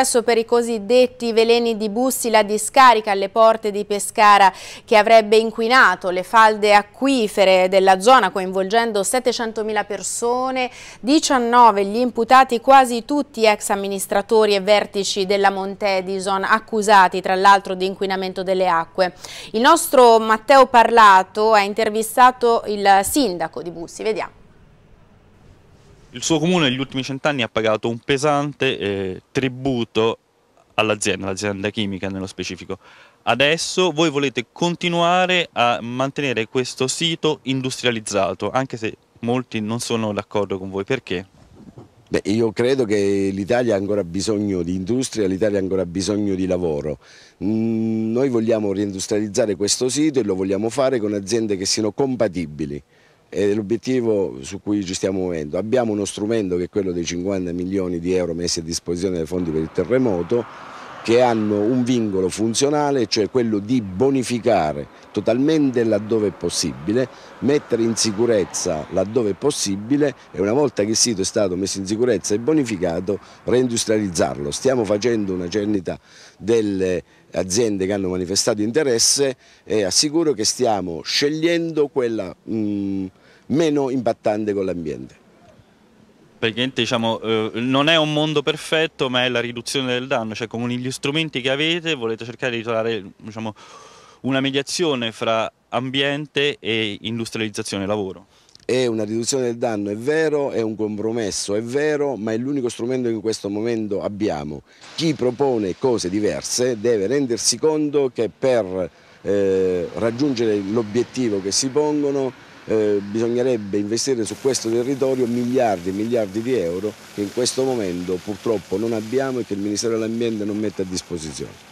Adesso per i cosiddetti veleni di bussi la discarica alle porte di Pescara che avrebbe inquinato le falde acquifere della zona coinvolgendo 700.000 persone, 19 gli imputati quasi tutti ex amministratori e vertici della Montedison accusati tra l'altro di inquinamento delle acque. Il nostro Matteo Parlato ha intervistato il sindaco di Bussi, vediamo. Il suo comune negli ultimi cent'anni ha pagato un pesante eh, tributo all'azienda, l'azienda chimica nello specifico. Adesso voi volete continuare a mantenere questo sito industrializzato, anche se molti non sono d'accordo con voi. Perché? Beh, io credo che l'Italia ha ancora bisogno di industria, l'Italia ha ancora bisogno di lavoro. Mm, noi vogliamo riindustrializzare questo sito e lo vogliamo fare con aziende che siano compatibili è l'obiettivo su cui ci stiamo muovendo. Abbiamo uno strumento che è quello dei 50 milioni di euro messi a disposizione dai fondi per il terremoto, che hanno un vincolo funzionale, cioè quello di bonificare totalmente laddove è possibile, mettere in sicurezza laddove è possibile e una volta che il sito è stato messo in sicurezza e bonificato, reindustrializzarlo. Stiamo facendo una cernita delle aziende che hanno manifestato interesse e assicuro che stiamo scegliendo quella mh, mm, meno impattante con l'ambiente praticamente diciamo, eh, non è un mondo perfetto, ma è la riduzione del danno, cioè con gli strumenti che avete volete cercare di trovare diciamo, una mediazione fra ambiente e industrializzazione lavoro. È una riduzione del danno, è vero, è un compromesso, è vero, ma è l'unico strumento che in questo momento abbiamo. Chi propone cose diverse deve rendersi conto che per eh, raggiungere l'obiettivo che si pongono eh, bisognerebbe investire su questo territorio miliardi e miliardi di euro che in questo momento purtroppo non abbiamo e che il Ministero dell'Ambiente non mette a disposizione.